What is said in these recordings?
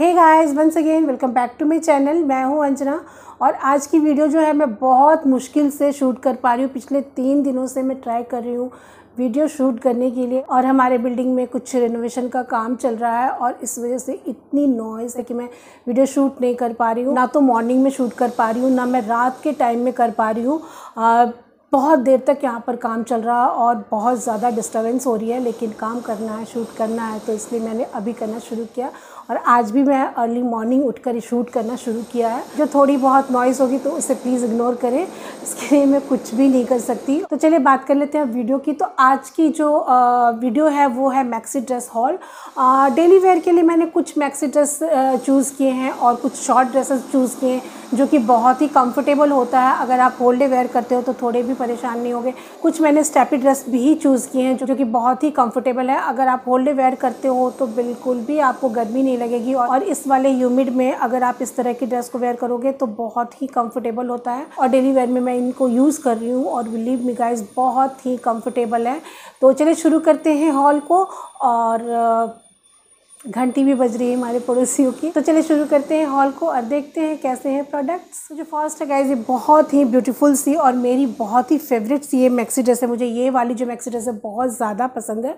hey guys once again welcome back to my channel मैं हूं अंजना और आज की वीडियो जो है मैं बहुत मुश्किल से शूट कर पा रही हूँ पिछले तीन दिनों से मैं ट्राई कर रही हूँ वीडियो शूट करने के लिए और हमारे बिल्डिंग में कुछ रेनोवेशन का काम चल रहा है और इस वजह से इतनी नॉइज़ है कि मैं वीडियो शूट नहीं कर पा रही हूँ ना तो मॉर्निंग में शूट कर पा रही हूँ ना मैं रात के टाइम में कर पा रही हूँ बहुत देर तक यहाँ पर काम चल रहा है और बहुत ज़्यादा डिस्टर्बेंस हो रही है लेकिन काम करना है शूट करना है तो इसलिए मैंने अभी करना शुरू किया और आज भी मैं अर्ली मॉर्निंग उठकर शूट करना शुरू किया है जो थोड़ी बहुत नॉइज़ होगी तो उसे प्लीज़ इग्नोर करें इसके लिए मैं कुछ भी नहीं कर सकती तो चलिए बात कर लेते हैं वीडियो की तो आज की जो वीडियो है वो है maxi dress haul daily wear के लिए मैंने कुछ मैक्सी ड्रेस चूज़ किए हैं और कुछ शॉर्ट ड्रेसेस चूज़ किए हैं जो कि बहुत ही कंफर्टेबल होता है अगर आप होल्डे वेयर करते हो तो थोड़े भी परेशान नहीं होगे कुछ मैंने स्टेपी ड्रेस भी चूज़ किए हैं जो कि बहुत ही कंफर्टेबल है अगर आप होल्डे वेयर करते हो तो बिल्कुल भी आपको गर्मी नहीं लगेगी और इस वाले ह्यूमिड में अगर आप इस तरह की ड्रेस को वेयर करोगे तो बहुत ही कंफर्टेबल होता है और डेली वेयर में मैं इनको यूज़ कर रही हूँ और बिलीव मी गाइज बहुत ही कंफर्टेबल है तो चलिए शुरू करते हैं हॉल को और घंटी भी बज रही है हमारे पड़ोसियों की तो चलिए शुरू करते हैं हॉल को और देखते हैं कैसे हैं प्रोडक्ट्स जो फर्स्ट है गाइज ये बहुत ही ब्यूटीफुल सी और मेरी बहुत ही फेवरेट सी ये मैक्सी ड्रेस है मुझे ये वाली जो मैक्सी ड्रेस है बहुत ज़्यादा पसंद है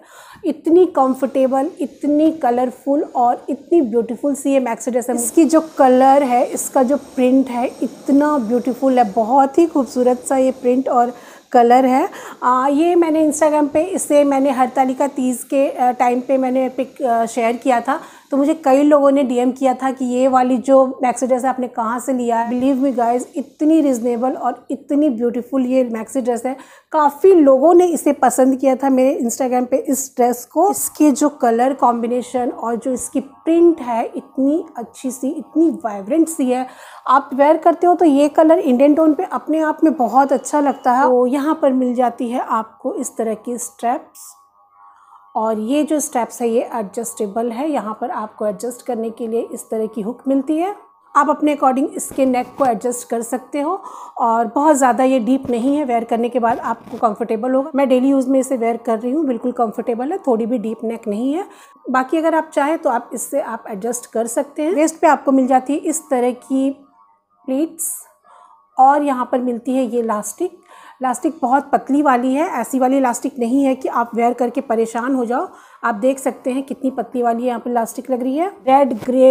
इतनी कंफर्टेबल इतनी कलरफुल और इतनी ब्यूटीफुल सी ये मैक्सी ड्रेस है इसकी जो कलर है इसका जो प्रिंट है इतना ब्यूटीफुल है बहुत ही खूबसूरत सा ये प्रिंट और कलर है आ, ये मैंने इंस्टाग्राम पे इससे मैंने हरतालिका तीज के टाइम पे मैंने पिक शेयर किया था तो मुझे कई लोगों ने डीएम किया था कि ये वाली जो मैक्सी ड्रेस आपने कहाँ से लिया है बिलीव मी गाइज इतनी रिजनेबल और इतनी ब्यूटीफुल ये मैक्सी ड्रेस है काफ़ी लोगों ने इसे पसंद किया था मेरे इंस्टाग्राम पे इस ड्रेस को इसके जो कलर कॉम्बिनेशन और जो इसकी प्रिंट है इतनी अच्छी सी इतनी वाइब्रेंट सी है आप वेयर करते हो तो ये कलर इंडियन टोन पे अपने आप में बहुत अच्छा लगता है तो यहाँ पर मिल जाती है आपको इस तरह की स्ट्रैप्स और ये जो स्टेप्स है ये एडजस्टेबल है यहाँ पर आपको एडजस्ट करने के लिए इस तरह की हुक मिलती है आप अपने अकॉर्डिंग इसके नेक को एडजस्ट कर सकते हो और बहुत ज़्यादा ये डीप नहीं है वेयर करने के बाद आपको कंफर्टेबल होगा मैं डेली यूज़ में इसे वेयर कर रही हूँ बिल्कुल कंफर्टेबल है थोड़ी भी डीप नेक नहीं है बाकी अगर आप चाहें तो आप इससे आप एडजस्ट कर सकते हैं वेस्ट पे आपको मिल जाती है इस तरह की प्लेट्स और यहाँ पर मिलती है ये लास्टिक लास्टिक बहुत पतली वाली है ऐसी वाली लास्टिक नहीं है कि आप वेयर करके परेशान हो जाओ आप देख सकते हैं कितनी पतली वाली है यहाँ पर लास्टिक लग रही है रेड ग्रे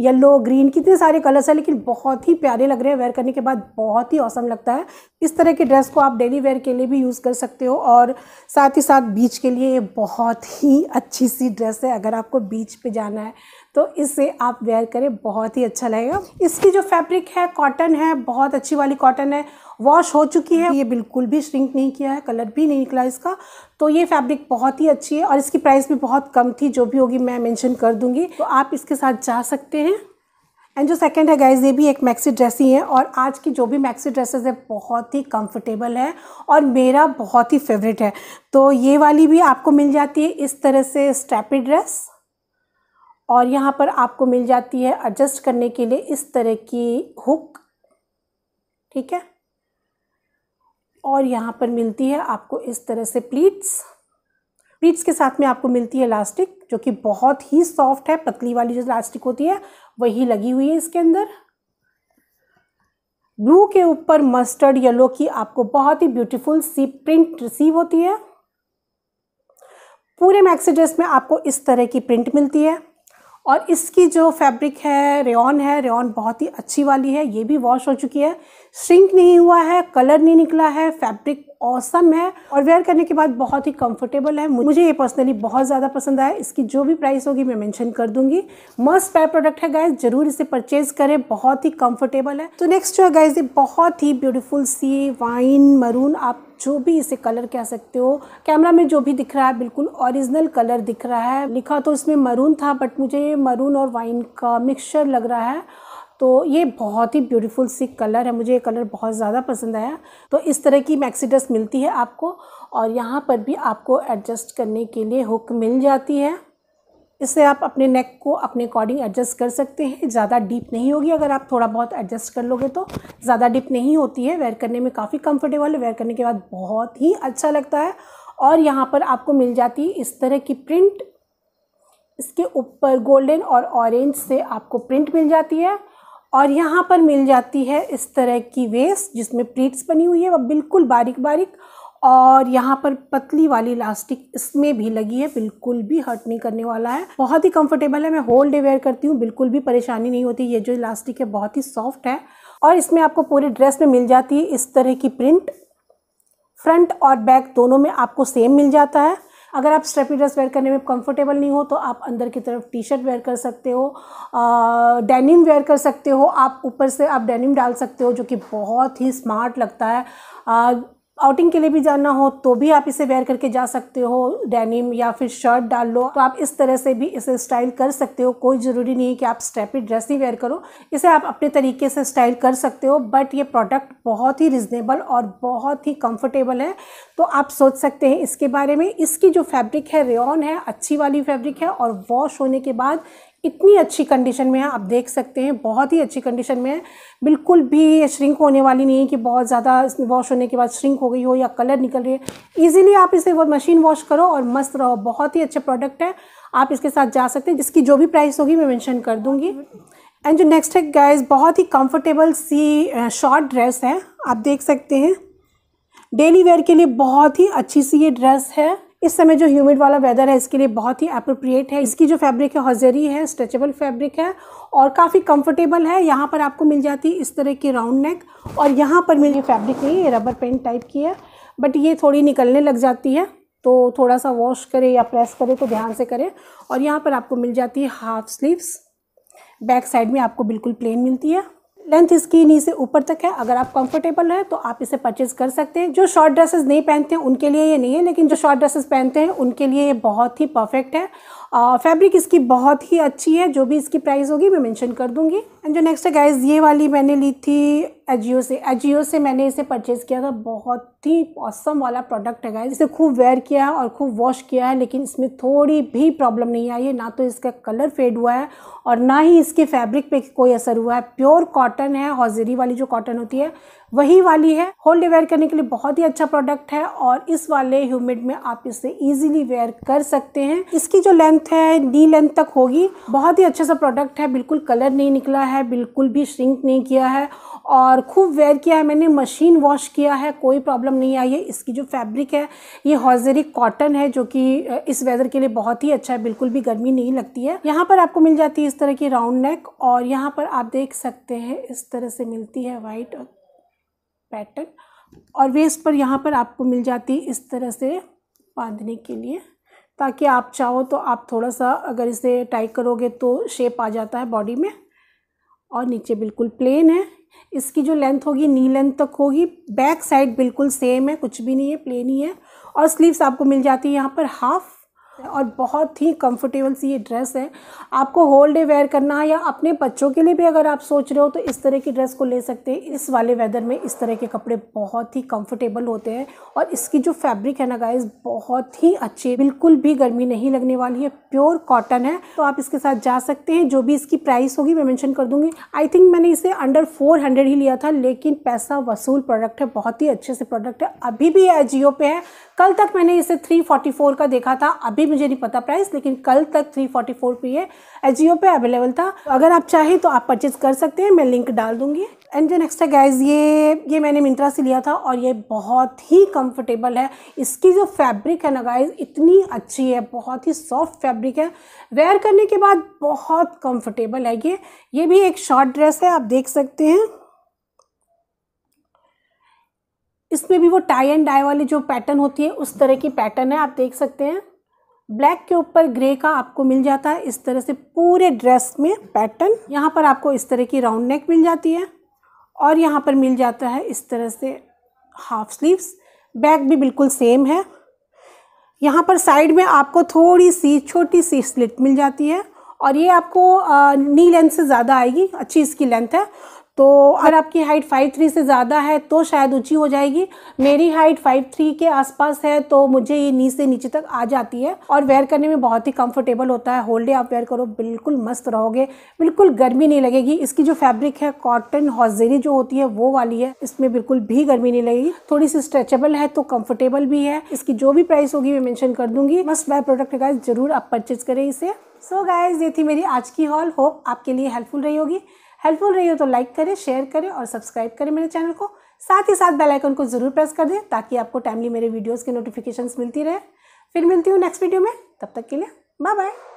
येलो ग्रीन कितने सारे कलर्स हैं लेकिन बहुत ही प्यारे लग रहे हैं वेयर करने के बाद बहुत ही औसम लगता है इस तरह के ड्रेस को आप डेली वेयर के लिए भी यूज़ कर सकते हो और साथ ही साथ बीच के लिए ये बहुत ही अच्छी सी ड्रेस है अगर आपको बीच पे जाना है तो इसे आप वेयर करें बहुत ही अच्छा लगेगा इसकी जो फैब्रिक है कॉटन है बहुत अच्छी वाली कॉटन है वॉश हो चुकी है ये बिल्कुल भी श्रिंक नहीं किया है कलर भी नहीं निकला इसका तो ये फैब्रिक बहुत ही अच्छी है और इसकी प्राइस भी बहुत कम थी जो भी होगी मैं मेंशन कर दूंगी तो आप इसके साथ जा सकते हैं एंड जो सेकंड है गाइज ये भी एक मैक्सी ड्रेस ही है और आज की जो भी मैक्सी ड्रेसेस है बहुत ही कंफर्टेबल है और मेरा बहुत ही फेवरेट है तो ये वाली भी आपको मिल जाती है इस तरह से स्ट्रैपी ड्रेस और यहाँ पर आपको मिल जाती है एडजस्ट करने के लिए इस तरह की हुक ठीक है और यहाँ पर मिलती है आपको इस तरह से प्लीट्स प्लीट्स के साथ में आपको मिलती है इलास्टिक जो कि बहुत ही सॉफ्ट है पतली वाली जो इलास्टिक होती है वही लगी हुई है इसके अंदर ब्लू के ऊपर मस्टर्ड येलो की आपको बहुत ही ब्यूटीफुल सी प्रिंट रिसीव होती है पूरे मैक्सी ड्रेस में आपको इस तरह की प्रिंट मिलती है और इसकी जो फैब्रिक है रेन है रेन बहुत ही अच्छी वाली है ये भी वॉश हो चुकी है श्रिंक नहीं हुआ है कलर नहीं निकला है फैब्रिक औसम है और वेयर करने के बाद बहुत ही कंफर्टेबल है मुझे ये पर्सनली बहुत ज़्यादा पसंद आया इसकी जो भी प्राइस होगी मैं मेंशन कर दूंगी मस्ट पैर प्रोडक्ट है गाइज जरूर इसे परचेज करें बहुत ही कंफर्टेबल है तो नेक्स्ट जो है गाइज ये बहुत ही ब्यूटीफुल सी वाइन मरून आप जो भी इसे कलर कह सकते हो कैमरा में जो भी दिख रहा है बिल्कुल ओरिजिनल कलर दिख रहा है लिखा तो इसमें मरून था बट मुझे मरून और वाइन का मिक्सचर लग रहा है तो ये बहुत ही ब्यूटीफुल सी कलर है मुझे ये कलर बहुत ज़्यादा पसंद आया तो इस तरह की मैक्सी ड्रेस मिलती है आपको और यहाँ पर भी आपको एडजस्ट करने के लिए हुक मिल जाती है इससे आप अपने नेक को अपने अकॉर्डिंग एडजस्ट कर सकते हैं ज़्यादा डीप नहीं होगी अगर आप थोड़ा बहुत एडजस्ट कर लोगे तो ज़्यादा डीप नहीं होती है वेयर करने में काफ़ी कंफर्टेबल है वेयर करने के बाद बहुत ही अच्छा लगता है और यहाँ पर आपको मिल जाती है इस तरह की प्रिंट इसके ऊपर गोल्डन और ऑरेंज से आपको प्रिंट मिल जाती है और यहाँ पर मिल जाती है इस तरह की वेस्ट जिसमें प्लीट्स बनी हुई है वह बिल्कुल बारीक बारीक और यहाँ पर पतली वाली इलास्टिक इसमें भी लगी है बिल्कुल भी हर्ट नहीं करने वाला है बहुत ही कंफर्टेबल है मैं होल डे वेयर करती हूँ बिल्कुल भी परेशानी नहीं होती ये जो इलास्टिक है बहुत ही सॉफ्ट है और इसमें आपको पूरे ड्रेस में मिल जाती है इस तरह की प्रिंट फ्रंट और बैक दोनों में आपको सेम मिल जाता है अगर आप स्ट्रेपी ड्रेस वेयर करने में कंफर्टेबल नहीं हो तो आप अंदर की तरफ टी शर्ट वेयर कर सकते हो डेनिम वेयर कर सकते हो आप ऊपर से आप डेनिम डाल सकते हो जो कि बहुत ही स्मार्ट लगता है आउटिंग के लिए भी जाना हो तो भी आप इसे वेयर करके जा सकते हो डेनिम या फिर शर्ट डाल लो तो आप इस तरह से भी इसे स्टाइल कर सकते हो कोई ज़रूरी नहीं है कि आप स्टेपी ड्रेस ही वेयर करो इसे आप अपने तरीके से स्टाइल कर सकते हो बट ये प्रोडक्ट बहुत ही रिजनेबल और बहुत ही कंफर्टेबल है तो आप सोच सकते हैं इसके बारे में इसकी जो फैब्रिक है रेन है अच्छी वाली फैब्रिक है और वॉश होने के बाद इतनी अच्छी कंडीशन में है आप देख सकते हैं बहुत ही अच्छी कंडीशन में है बिल्कुल भी ये श्रिंक होने वाली नहीं है कि बहुत ज़्यादा वॉश होने के बाद श्रिंक हो गई हो या कलर निकल रही है ईजिली आप इसे वो मशीन वॉश करो और मस्त रहो बहुत ही अच्छा प्रोडक्ट है आप इसके साथ जा सकते हैं जिसकी जो भी प्राइस होगी मैं मैंशन कर दूँगी एंड जो नेक्स्ट है गाइज बहुत ही कम्फर्टेबल सी शॉर्ट ड्रेस है आप देख सकते हैं डेली वेयर के लिए बहुत ही अच्छी सी ये ड्रेस है इस समय जो ह्यूमिड वाला वेदर है इसके लिए बहुत ही अप्रोप्रिएट है इसकी जो फैब्रिक है हॉजरी है स्ट्रेचेबल फैब्रिक है और काफ़ी कंफर्टेबल है यहाँ पर आपको मिल जाती है इस तरह की राउंड नेक और यहाँ पर मेरी फैब्रिक नहीं है रबर पेंट टाइप की है बट ये थोड़ी निकलने लग जाती है तो थोड़ा सा वॉश करें या प्रेस करें तो ध्यान से करें और यहाँ पर आपको मिल जाती है हाफ स्लीव्स बैक साइड में आपको बिल्कुल प्लेन मिलती है लेंथ इसकी नी से ऊपर तक है अगर आप कंफर्टेबल हैं तो आप इसे परचेज़ कर सकते हैं जो शॉर्ट ड्रेसेस नहीं पहनते हैं उनके लिए ये नहीं है लेकिन जो शॉर्ट ड्रेसेस पहनते हैं उनके लिए ये बहुत ही परफेक्ट है फैब्रिक इसकी बहुत ही अच्छी है जो भी इसकी प्राइस होगी मैं मेंशन कर दूंगी एंड जो नेक्स्ट है गाइज ये वाली मैंने ली थी एजियो से एजियो से मैंने इसे परचेज़ किया था बहुत ही औसम वाला प्रोडक्ट है गाइज इसे खूब वेयर किया है और खूब वॉश किया है लेकिन इसमें थोड़ी भी प्रॉब्लम नहीं आई है ना तो इसका कलर फेड हुआ है और ना ही इसके फैब्रिक पे कोई असर हुआ है प्योर कॉटन है हॉजरी वाली जो कॉटन होती है वही वाली है होल्ड वेयर करने के लिए बहुत ही अच्छा प्रोडक्ट है और इस वाले ह्यूमिड में आप इसे इजीली वेयर कर सकते हैं इसकी जो लेंथ है नी लेंथ तक होगी बहुत ही अच्छा सा प्रोडक्ट है बिल्कुल कलर नहीं निकला है बिल्कुल भी श्रिंक नहीं किया है और खूब वेयर किया है मैंने मशीन वॉश किया है कोई प्रॉब्लम नहीं आई है इसकी जो फैब्रिक है ये हॉजरी कॉटन है जो कि इस वेदर के लिए बहुत ही अच्छा है बिल्कुल भी गर्मी नहीं लगती है यहाँ पर आपको मिल जाती है इस तरह की राउंड नेक और यहाँ पर आप देख सकते हैं इस तरह से मिलती है वाइट और पैटर्न और वेस्ट पर यहाँ पर आपको मिल जाती है इस तरह से बांधने के लिए ताकि आप चाहो तो आप थोड़ा सा अगर इसे टाई करोगे तो शेप आ जाता है बॉडी में और नीचे बिल्कुल प्लेन है इसकी जो लेंथ होगी नी लेंथ तक होगी बैक साइड बिल्कुल सेम है कुछ भी नहीं है प्लेन ही है और स्लीव्स आपको मिल जाती है यहाँ पर हाफ़ और बहुत ही कंफर्टेबल सी ये ड्रेस है आपको होल डे वेयर करना है या अपने बच्चों के लिए भी अगर आप सोच रहे हो तो इस तरह की ड्रेस को ले सकते हैं इस वाले वेदर में इस तरह के कपड़े बहुत ही कंफर्टेबल होते हैं और इसकी जो फैब्रिक है ना गाइस बहुत ही अच्छी बिल्कुल भी गर्मी नहीं लगने वाली है प्योर कॉटन है तो आप इसके साथ जा सकते हैं जो भी इसकी प्राइस होगी मैं मैंशन कर दूंगी आई थिंक मैंने इसे अंडर फोर हंड्रेड ही लिया था लेकिन पैसा वसूल प्रोडक्ट है बहुत ही अच्छे से प्रोडक्ट है अभी भी एजियो पे है कल तक मैंने इसे थ्री फोर्टी फोर का देखा था अभी अभी मुझे नहीं पता प्राइस लेकिन कल तक थ्री फोर्टी फोर पे है एजियो पे अवेलेबल था अगर आप चाहें तो आप परचेज कर सकते हैं मैं लिंक डाल दूंगी एंड जो नेक्स्ट है गैस ये ये मैंने मिंत्रा से लिया था और ये बहुत ही कंफर्टेबल है इसकी जो फैब्रिक है ना गाइज इतनी अच्छी है बहुत ही सॉफ्ट फैब्रिक है वेयर करने के बाद बहुत कंफर्टेबल है ये ये भी एक शॉर्ट ड्रेस है आप देख सकते हैं इसमें भी वो टाई एंड डाई वाली जो पैटर्न होती है उस तरह की पैटर्न है आप देख सकते हैं ब्लैक के ऊपर ग्रे का आपको मिल जाता है इस तरह से पूरे ड्रेस में पैटर्न यहाँ पर आपको इस तरह की राउंड नेक मिल जाती है और यहाँ पर मिल जाता है इस तरह से हाफ स्लीव्स बैक भी बिल्कुल सेम है यहाँ पर साइड में आपको थोड़ी सी छोटी सी स्लिट मिल जाती है और ये आपको नी लेंथ से ज़्यादा आएगी अच्छी इसकी लेंथ है तो अगर आपकी हाइट फाइव थ्री से ज़्यादा है तो शायद ऊंची हो जाएगी मेरी हाइट फाइव थ्री के आसपास है तो मुझे ये नीचे से नीचे तक आ जाती है और वेयर करने में बहुत ही कंफर्टेबल होता है होल डे आप वेयर करो बिल्कुल मस्त रहोगे बिल्कुल गर्मी नहीं लगेगी इसकी जो फैब्रिक है कॉटन हॉजेरी जो होती है वो वाली है इसमें बिल्कुल भी गर्मी नहीं लगेगी थोड़ी सी स्ट्रेचेबल है तो कम्फर्टेबल भी है इसकी जो भी प्राइस होगी मैं मैंशन कर दूंगी मस्ट बाय प्रोडक्ट गाइज जरूर आप परचेज करें इसे सो so गाइज ये थी मेरी आज की हॉल होप आपके लिए हेल्पफुल रही होगी हेल्पफुल रही हो तो लाइक करें शेयर करें और सब्सक्राइब करें मेरे चैनल को साथ ही साथ बेल आइकन को ज़रूर प्रेस कर दें ताकि आपको टाइमली मेरे वीडियोस के नोटिफिकेशंस मिलती रहे फिर मिलती हूँ नेक्स्ट वीडियो में तब तक के लिए बाय बाय